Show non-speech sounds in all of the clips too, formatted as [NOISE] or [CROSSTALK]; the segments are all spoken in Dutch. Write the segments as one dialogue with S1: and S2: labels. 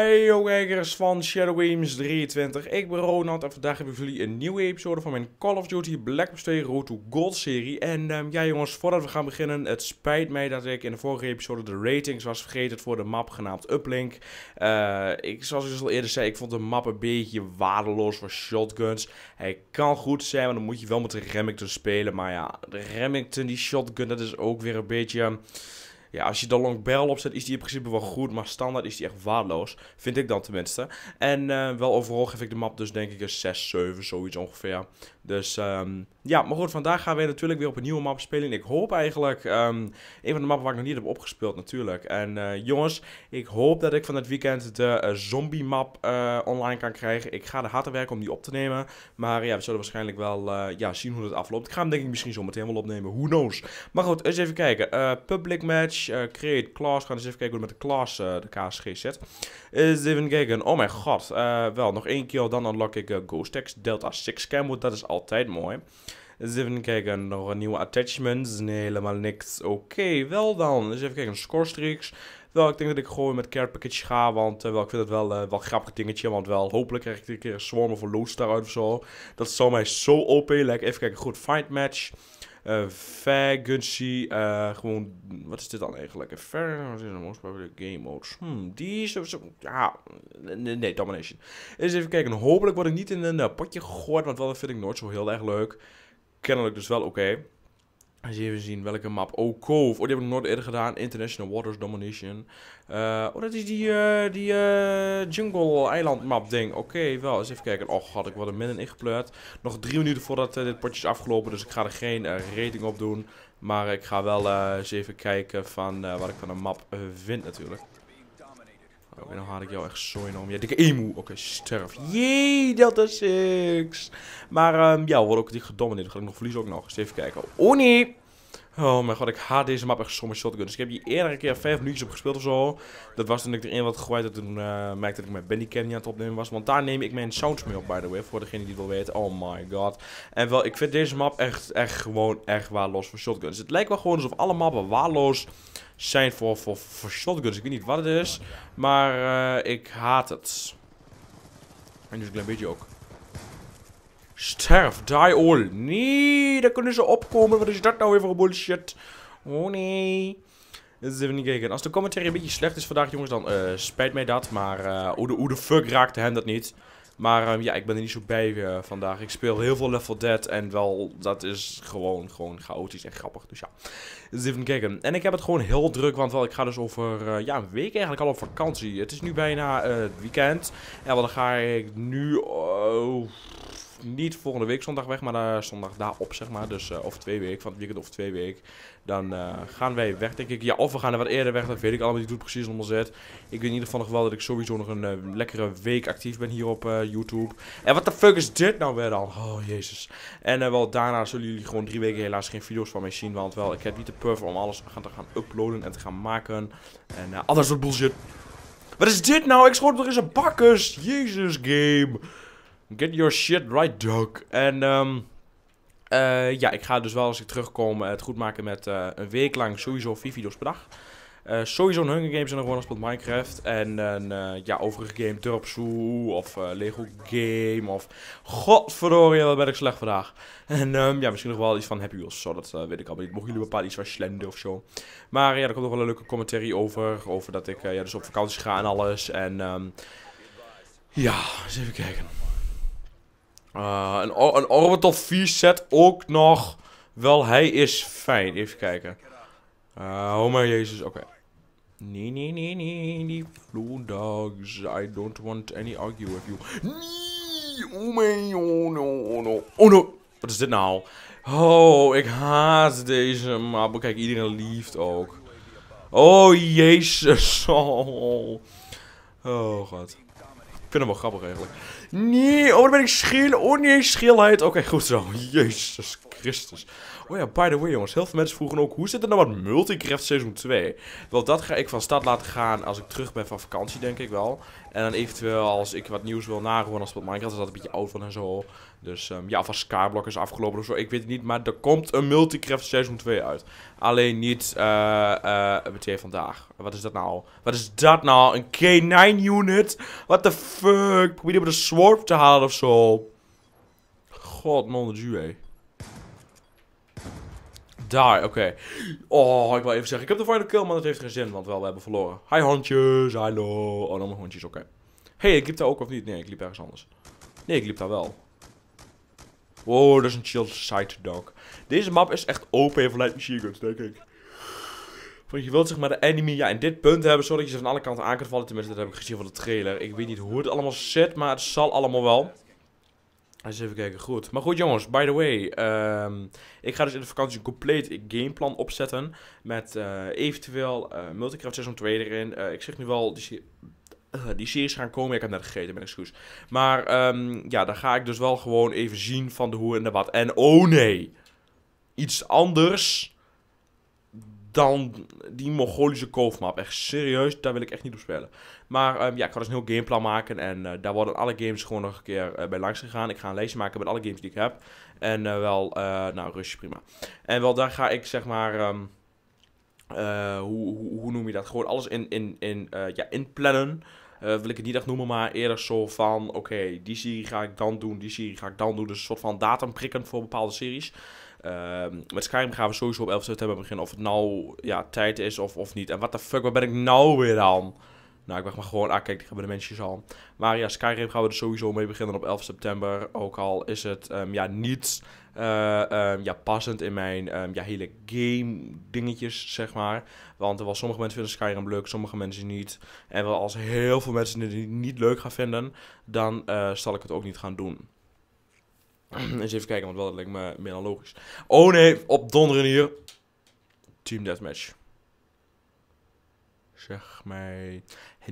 S1: Hey kijkers van Shadow Games 23, ik ben Ronald en vandaag hebben we jullie een nieuwe episode van mijn Call of Duty Black Ops 2 Road to Gold serie. En ehm, ja jongens, voordat we gaan beginnen, het spijt mij dat ik in de vorige episode de ratings was vergeten voor de map genaamd Uplink. Eh, ik, zoals ik dus al eerder zei, ik vond de map een beetje waardeloos voor shotguns. Hij kan goed zijn, maar dan moet je wel met de Remington spelen. Maar ja, de Remington, die shotgun, dat is ook weer een beetje... Ehm, ja, als je de long barrel opzet, is die in principe wel goed. Maar standaard is die echt waardeloos. Vind ik dan tenminste. En eh, wel overal geef ik de map dus denk ik een 6, 7, zoiets ongeveer. Dus ehm, ja, maar goed, vandaag gaan we natuurlijk weer op een nieuwe map spelen. ik hoop eigenlijk, um, een van de mappen waar ik nog niet heb opgespeeld natuurlijk. En eh, jongens, ik hoop dat ik van het weekend de eh, zombie map online kan krijgen. Ik ga er hard aan werken om die op te nemen. Maar ja, we zullen waarschijnlijk wel ja, zien hoe het afloopt. Ik ga hem denk ik misschien zo meteen wel opnemen, who knows. Maar goed, eens even kijken. public match. Eh, create class. Gaan eens even kijken hoe het met de class eh, de KSG zit. Eh, even kijken. Oh mijn god. wel, nog één keer. Dan unlock ik Ghostex Delta 6 Camo. Dat is altijd mooi. Eens even kijken, nog een nieuwe attachments. Nee, helemaal niks. Oké, wel dan. Eens even kijken, score streaks. Wel, ik denk dat ik gewoon met care package ga, want wel, ik vind het wel, wel grappig dingetje. Want wel, hopelijk krijg ik een keer een swarm of een uit of zo. Dat zou mij zo OP lijken. Even kijken, goed, fight match. Vagency. Eh, eh, Vagancy, gewoon, wat is dit dan eigenlijk? is de most probably game modes. Hmm, die is, ja, nee, domination. Eens even kijken, hopelijk word ik niet in een eh, potje gegooid, want dat vind ik nooit zo heel erg leuk. Kennelijk dus wel oké. Eens even zien welke map. Oh, Cove. Oh, die hebben we nog nooit eerder gedaan. International Waters Domination. Eh, oh, dat is die, eh, die eh, jungle-eiland-map-ding. Oké, wel. Eens even kijken. Oh, had ik wat een midden ingepleurd. Nog drie minuten voordat dit potje is afgelopen. Dus ik ga er geen rating op doen. Maar ik ga wel eens even kijken van, wat ik van een map vind natuurlijk. Oké, oh, okay, dan haal ik jou echt zo enorm. Ja, dikke emu. Oké, sterf. Jee, Delta 6. Maar ehm, ja, we ook die gedomineerd. Dan ga ik nog verliezen ook nog. Eens even kijken. Oh nee. Oh mijn god, ik haat deze map echt sommige shotguns. Dus ik heb hier eerder een keer vijf minuutjes op gespeeld of zo. Dat was toen ik erin wat gegooid had. Toen uh, merkte dat ik mijn Benny niet aan het opnemen was. Want daar neem ik mijn sounds mee op, by the way. Voor degene die het wil weten. Oh my god. En wel, ik vind deze map echt, echt gewoon echt waarloos voor shotguns. Dus het lijkt wel gewoon alsof alle mappen waarloos zijn voor, voor, voor shotguns. Ik weet niet wat het is, maar eh, ik haat het. En dus een klein beetje ook. Sterf, die all. Nee, daar kunnen ze opkomen. Wat is dat nou weer voor bullshit? Oh nee. is even niet kijken. Als de commentaar een beetje slecht is vandaag, jongens, dan eh, spijt mij dat. Maar eh, hoe hoe de fuck raakte hem dat niet? Maar ehm, ja, ik ben er niet zo bij eh, vandaag. Ik speel heel veel Level Dead en wel, dat is gewoon, gewoon chaotisch en grappig. Dus ja, dus even kijken. En ik heb het gewoon heel druk, want wel, ik ga dus over eh, ja, een week eigenlijk al op vakantie. Het is nu bijna eh, het weekend. En wat dan ga ik nu... Oh, niet volgende week zondag weg, maar uh, zondag daarop, zeg maar. Dus uh, eh, over twee weken, van het weekend of twee weken. Dan eh, gaan wij weg, denk ik. Ja, of we gaan er wat eerder weg, dat weet ik allemaal. niet hoe het precies onder Ik weet in ieder geval nog wel dat ik sowieso nog een eh, lekkere week actief ben hier op YouTube. En wat de fuck is dit nou weer dan? Oh, jezus. En wel daarna zullen jullie gewoon drie weken helaas geen video's van mij zien. Want wel, ik heb niet de purver om alles gaan te gaan uploaden en te gaan maken. En alles wat bullshit. Wat is dit nou? Ik schoot er eens een bakkers. Jezus, game. Get your shit right, dog. En um, ja, ik ga dus wel als ik terugkom het goed maken met eh, een week lang sowieso vier video's per dag. Eh, sowieso een Hunger Games en een Ronald Minecraft. En een ja, overige game, Turpsoe of Lego Game of... Godverdorie, wat ben ik slecht vandaag. [LAUGHS] En um, ja, misschien nog wel iets van Happy Wheels zo, dat weet ik al niet. mochten jullie paar iets van Slender of zo. Maar ja, er komt nog wel een leuke commentary over. Over dat ik ja, dus op vakantie ga en alles. En um, ja, eens even kijken. Uh, eh, een, een Orbital 4 set ook nog. Wel, hij is fijn. Even kijken. Uh, oh mijn jezus, oké. Nee, nee, nee, nee, die blue dogs. I don't want any argue with you. Nee, oh mijn, oh no, oh no, oh no. Wat is dit nou? Oh, ik haat deze map. Kijk, iedereen lieft ook. Oh, jezus. [LAUGHS] oh god vind hem wel grappig eigenlijk. Nee, oh, dan ben ik schil. Oh nee, schilheid. Oké, goed zo. [LAUGHS] Jezus Christus. Oh ja, by the way jongens, heel veel mensen vroegen ook, hoe zit er nou wat Multicraft seizoen 2? Wel, dat ga ik van stad laten gaan als ik terug ben van vakantie, denk ik wel. En dan eventueel als ik wat nieuws wil naroeren als wat Minecraft, is dat een beetje oud van en zo. Dus ehm, ja, of als Skyblock is afgelopen of zo, ik weet het niet. Maar er komt een Multicraft seizoen 2 uit. Alleen niet uh, eh, uh, eh, meteen vandaag. Wat is dat nou? Wat is dat nou? Een K9 unit? What the fuck. Probeer die met een swarp te halen of zo. God, man, de hé. Daar, oké. Okay. Oh, ik wil even zeggen. Ik heb de final kill, maar dat heeft geen zin, want wel, we hebben verloren. Hi, hondjes. Hallo. Oh, dan mijn hondjes, oké. hey, ik liep daar ook of niet? Nee, ik liep ergens anders. Nee, ik liep daar wel. Wow, dat is een chill side dog. Deze map is echt open voor light machine guns, denk ik. Want je wilt zich maar de enemy ja, in dit punt hebben, zodat je ze van alle kanten aan kan vallen. Tenminste, dat heb ik gezien van de trailer. Ik weet niet hoe het allemaal zit, maar het zal allemaal wel. Eens even kijken, goed. Maar goed jongens, by the way. Ehm, ik ga dus in de vakantie een compleet gameplan opzetten. Met eh, eventueel uh, Multicraft Season 2 erin. Eh, ik zeg nu wel, die, die series gaan komen. Ik heb net gegeten, mijn excuus. Maar ehm, ja, daar ga ik dus wel gewoon even zien van de hoe en de wat. En oh nee, iets anders dan die Mongolische koofmap. Echt serieus, daar wil ik echt niet op spelen. Maar ehm, ja, ik ga dus een heel gameplan maken. En eh, daar worden alle games gewoon nog een keer eh, bij langs gegaan. Ik ga een lijstje maken met alle games die ik heb. En eh, wel, nou, rustig prima. En wel, daar ga ik zeg maar. Ehm, hoe, hoe, hoe, noem je dat? Gewoon alles in, in, in, ja, inplannen. Uh, wil ik het niet echt noemen, maar eerder zo van: oké, die serie ga ik dan doen, die serie ga ik dan doen. Dus een soort van datum prikken voor bepaalde series. Ehm, met Skyrim gaan we sowieso op 11 september beginnen. Of het nou ja, tijd is of, of niet. En wat de fuck, waar ben ik nou weer aan? Nou, ik wacht maar gewoon, ah kijk, die gaan de mensen al. Maar ja, Skyrim gaan we er sowieso mee beginnen op 11 september. Ook al is het ehm, ja, niet eh, ehm, ja, passend in mijn ja, hele game dingetjes, zeg maar. Want er was, sommige mensen vinden Skyrim leuk, sommige mensen niet. En wel als heel veel mensen het niet leuk gaan vinden, dan eh, zal ik het ook niet gaan doen. [CLEARS THROAT] Eens even kijken, want wel, dat lijkt me meer dan logisch. Oh nee, op donderen hier. Team Deathmatch. Zeg mij.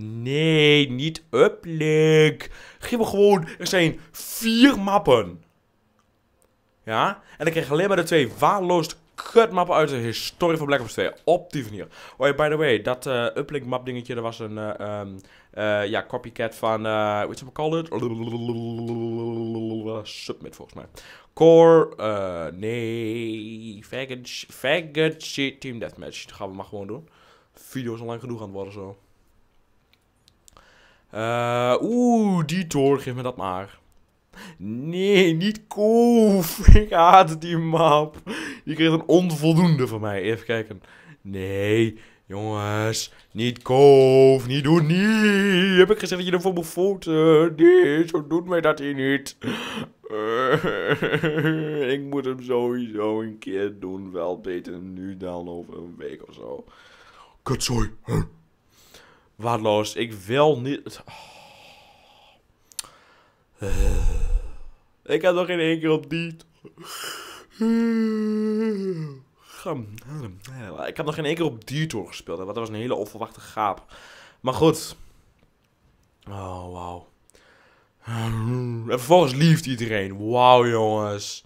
S1: Nee, niet uplink. Geef me gewoon. Er zijn vier mappen. Ja? En ik krijg alleen maar de twee waarloos kutmap uit de historie van Black Ops 2. Op die manier. Oh ja, by the way, dat uh, uplink map dingetje, dat was een eh, ehm, eh, ja, copycat van, uh, what's we called? Submit volgens mij. Core, uh, nee, faggot, faggot shit team deathmatch. Dat gaan we maar gewoon doen. Video is al lang genoeg aan het worden zo. Oeh, die toren, geef me dat maar. Nee, niet koof. [LAUGHS] Ik haat die map. Die kreeg een onvoldoende van mij. Even kijken. Nee, jongens. Niet koof. Niet doen. Nee. Heb ik gezegd dat je ervoor moet voten? Nee, zo doet mij dat hier niet. [LAUGHS] ik moet hem sowieso een keer doen. Wel beter nu dan over een week of zo. Kutzooi. Huh? Waardeloos. Ik wil niet... Ah. Eh. Ik had nog geen één keer op die. Ik heb nog geen één keer op Detour gespeeld. Wat dat was een hele onverwachte gaap. Maar goed. Oh, wauw. En vervolgens lieft iedereen. Wauw, jongens.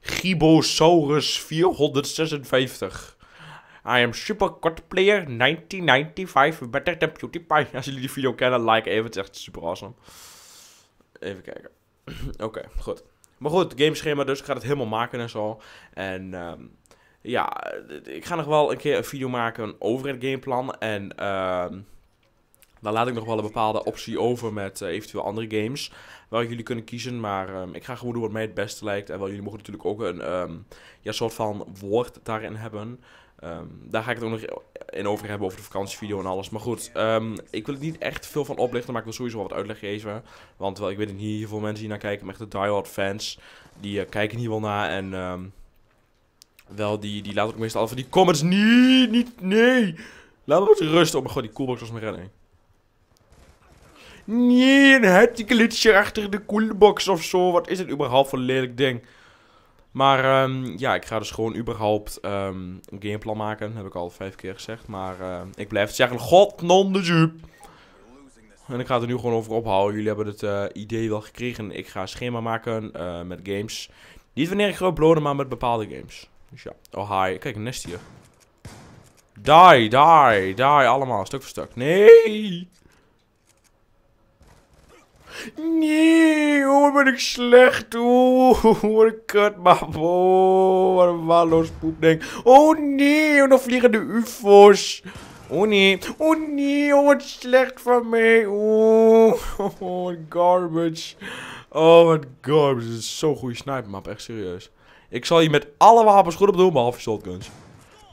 S1: Gibosaurus 456. I am super kort player 1995. Better than PewDiePie. [LAUGHS] Als jullie die video kennen, like even. Het is echt super awesome. Even kijken. [CLEARS THROAT] Oké, goed. Maar goed, gameschema dus. Ik ga het helemaal maken en zo. En um, ja, ik ga nog wel een keer een video maken over het gameplan. En... Um, dan laat ik nog wel een bepaalde optie over met eh, eventueel andere games. Waar jullie kunnen kiezen. Maar um, ik ga gewoon doen wat mij het beste lijkt. En wel, jullie mogen natuurlijk ook een um, ja, soort van woord daarin hebben. Ehm, daar ga ik het ook nog in over hebben over de vakantievideo en alles. Maar goed, ehm, ik wil het niet echt veel van oplichten, maar ik wil sowieso wat uitleg geven. Want wel, ik weet niet hier veel mensen die naar kijken, maar echt de diehard fans, die eh, kijken hier wel naar en... Ehm, wel, die, die laten ook meestal van die comments niet, niet, nee. laten we rusten Oh op. god, die coolbox was mijn redding. Nee, een glitcher achter de coolbox of zo. Wat is het überhaupt voor een lelijk ding? Maar ehm, ja, ik ga dus gewoon überhaupt um, een gameplan maken. Heb ik al vijf keer gezegd. Maar eh, ik blijf zeggen, god non de jupe. En ik ga het er nu gewoon over ophouden. Jullie hebben het eh, idee wel gekregen. Ik ga een schema maken eh, met games. Niet wanneer ik ga uploaden, maar met bepaalde games. Dus ja. Oh, hi. Kijk, een nest hier. Die, die, die. Allemaal, stuk voor stuk. Nee! Nee, hoe ben ik slecht? Oeh, wat een kut, man. Oh, wat een waarloos Oh nee, en dan vliegen de ufo's. Oh nee, oh nee, oh wat slecht van mij. Oeh, [LAUGHS] oh, wat garbage. Oh, wat garbage. is zo'n goede snipermap, echt serieus. Ik zal je met alle wapens goed op doen, behalve shotguns.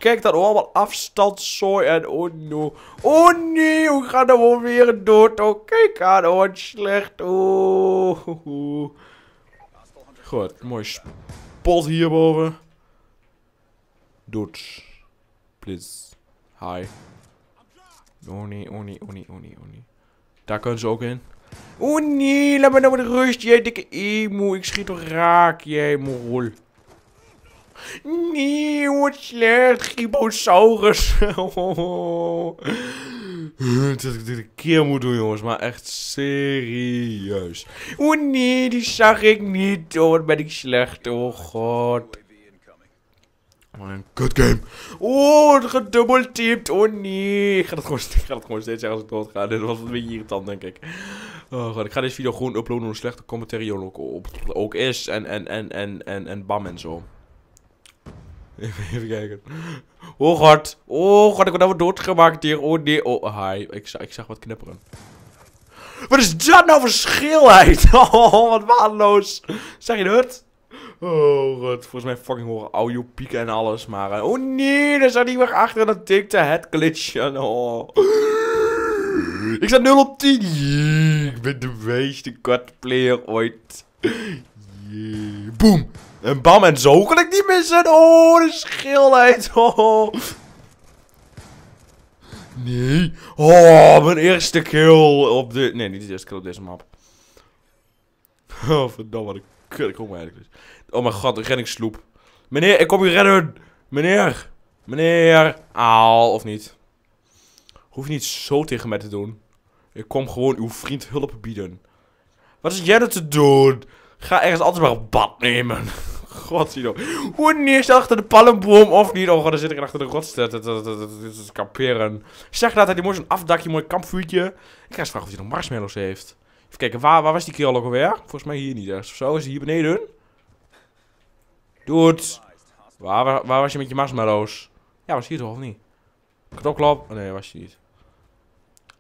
S1: Kijk dan, oh, wat afstandszooi en oh no. Oh nee, hoe gaat er weer dood? Oh, kijk aan, oh, wat slecht. Oh. Goed, mooi spot hierboven. Dood. Please. Hi. Oh nee, oh nee, oh nee, oh nee, Daar kunnen ze ook in. Oh nee, laat me nou met rust, jij dikke emo, Ik schiet toch raak, jij moe. Nee, wat slecht, Gibosaurus. [LAUGHS] dat ik dit een keer moet doen, jongens. Maar echt serieus. Oh nee, die zag ik niet. Oh, wat ben ik slecht. Oh god. Mijn kut game. Oh, het Oh nee. Ik ga dat gewoon, [LAUGHS] ik ga dat gewoon steeds zeggen als ik dood ga. Dit was een beetje irritant, denk ik. Oh god, ik ga deze video gewoon uploaden hoe slecht de commentary ook, ook is. En, en, en, en, en, en bam en zo. [LAUGHS] Even, kijken. Oh god. Oh god, ik word nou doodgemaakt hier. Oh nee. Oh, hi. Ik, ik zag wat knipperen. Wat is dat nou voor schilheid? [LAUGHS] Oh, wat waardeloos. Zeg je het? Oh god, volgens mij fucking horen audio pieken en alles, maar... Eh, oh nee, daar zat iemand achter dat tikte het glitch. [LAUGHS] Oh. Ik sta 0 op 10. Ik ben de meeste godplayer ooit. Boem, Boom. Een bam, en zo kan ik niet missen. Oh, de schilheid. Oh. Nee. Oh, mijn eerste kill op de... Nee, niet de eerste kill op deze map. [LAUGHS] Oh, verdomme, wat een kut. Ik kom eigenlijk dus. Oh mijn god, een reddingssloep. Meneer, ik kom u redden. Meneer. Meneer. Aal, of niet. Hoef je niet zo tegen mij te doen. Ik kom gewoon uw vriend hulp bieden. Wat is jij er nou te doen? Ga ergens altijd maar een bad nemen. [LAUGHS] Godzijdank. neer is achter de palmboom of niet? Oh god, dan zit ik achter de rots te kamperen. Zeg dat hij mooi zo'n afdakje, mooi kampvuurtje. Ik ga eens vragen of hij nog marshmallows heeft. Even kijken, waar, waar was die kerel ook alweer? Volgens mij hier niet ergens of zo. Is hij hier beneden? Doet. Waar, waar, was je met je marshmallows? Ja, was hier toch of niet? ook klop. Oh, nee, was hij niet.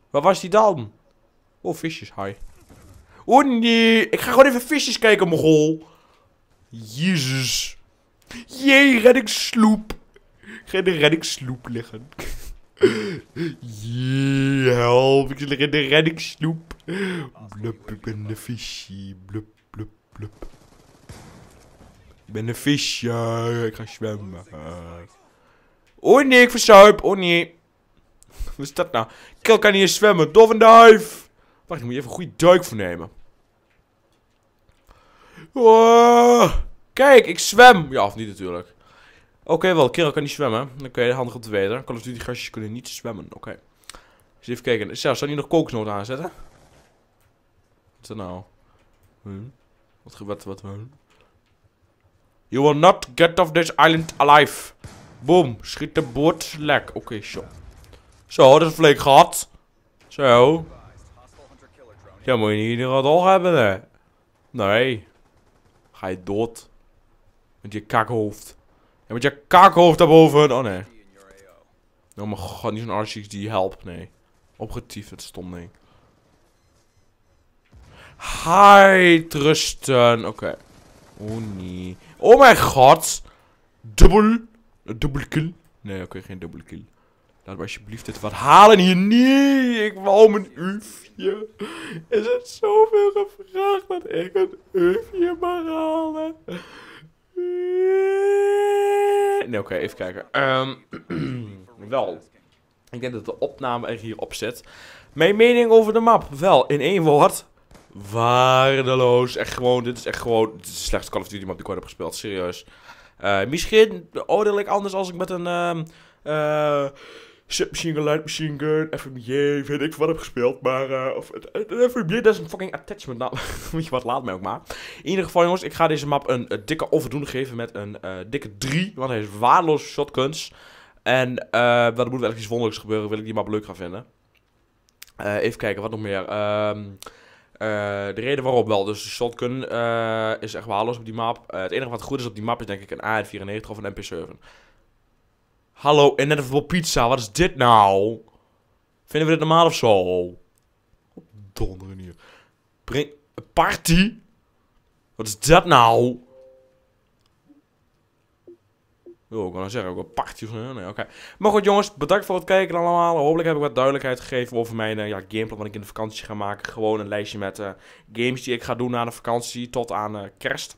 S1: Waar was die dan? Oh, visjes, hi. Oh nee, ik ga gewoon even visjes kijken, mogol. Jezus. Jee, reddingssloep. Ik ga in de reddingssloep liggen. Jee, help. Ik lig in de reddingssloep. Blup, ik ben een visje. Blup, blup, blup. Ik ben een visje. Ik ga zwemmen. Oh nee, ik verzuip. Oh nee. Wat is dat nou? ik kan hier zwemmen. en dive. Wacht, ik moet je even een goede duik voor nemen. Oh, kijk, ik zwem. Ja, of niet natuurlijk. Oké, wel, kerel kan niet zwemmen. Oké, okay, handig om te weten. Call of die gastjes kunnen niet zwemmen. Oké. Dus even kijken. Zelfs, zou hij nog kokosnoot aanzetten? Wat is dat nou? Wat, wat, wat, You will not get off this island alive. Boom, schiet de boot lek. Oké, zo. Zo, dat is een flink gehad. Zo. Ja, moet je niet iedere al hebben, hè? Nee. Ga je dood. Met je kakhoofd. En met je kakhoofd daarboven. Oh, nee. Oh mijn god, niet zo'n Archie die helpt, nee. Objectief, het stom ding. Hi, trusten. Oké. Oh nee. Oh mijn god. Dubbel. Dubbel kill. Nee, oké, geen dubbel kill. Laat me alsjeblieft het wat halen hier niet. Ik wou mijn ufje. Is het zoveel gevraagd dat ik een ufje mag halen? Nee, oké, even kijken. Um, [CLEARS THROAT] wel, ik denk dat de opname er hierop zit. Mijn mening over de map. Wel, in één woord. Waardeloos. Echt gewoon, dit is echt gewoon Het de slechtste Call of Duty map die ik ooit heb gespeeld. Serieus. Uh, misschien oordeel ik anders als ik met een... Uh, uh, Submachine Gun, Light Machine Gun, FMJ, weet ik wat heb gespeeld. Maar uh, of, FMJ, dat is een fucking attachment. Nou, weet [LAUGHS] je wat, laat mij ook maar. In ieder geval jongens, ik ga deze map een, dikke overdoen geven met een eh, dikke 3. Want hij is waardeloos shotguns. En uh, er moet wel iets wonderlijks gebeuren, wil ik die map leuk gaan vinden. even kijken, wat nog meer. Ehm, de reden waarop wel, dus de shotgun is echt waardeloos op die map. het enige wat goed is op die map is denk ik een AR-94 of een MP7. Hallo, en net even pizza. Wat is dit nou? Vinden we dit normaal of zo? Op donderen hier. Breng... Party? Wat is dat nou? Oh, ik kan zeggen, ook een party of zo. Nee, oké. Maar goed, jongens, bedankt voor het kijken allemaal. Hopelijk heb ik wat duidelijkheid gegeven over mijn eh, ja, gameplan wat ik in de vakantie ga maken. Gewoon een lijstje met eh, games die ik ga doen na de vakantie tot aan eh, kerst.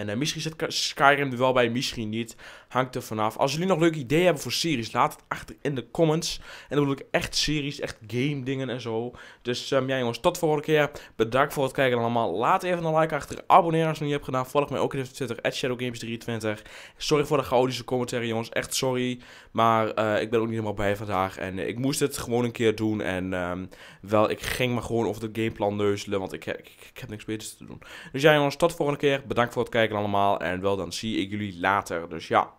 S1: En eh, misschien zit Skyrim er wel bij, misschien niet. Hangt er vanaf. Als jullie nog leuke ideeën hebben voor series, laat het achter in de comments. En dan bedoel ik echt series, echt game dingen en zo. Dus um, ja jongens, tot de volgende keer. Bedankt voor het kijken allemaal. Laat even een like achter. Abonneer als je nog niet hebt gedaan. Volg mij ook in Twitter, ShadowGames23. Sorry voor de chaotische commentaren jongens, echt sorry. Maar eh, ik ben ook niet helemaal bij vandaag. En eh, ik moest het gewoon een keer doen. En ehm, wel, ik ging maar gewoon over het gameplan neuzelen. Want ik, ik, ik, heb niks beters te doen. Dus ja jongens, tot de volgende keer. Bedankt voor het kijken allemaal. En wel, dan zie ik jullie later. Dus ja,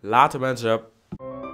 S1: later mensen.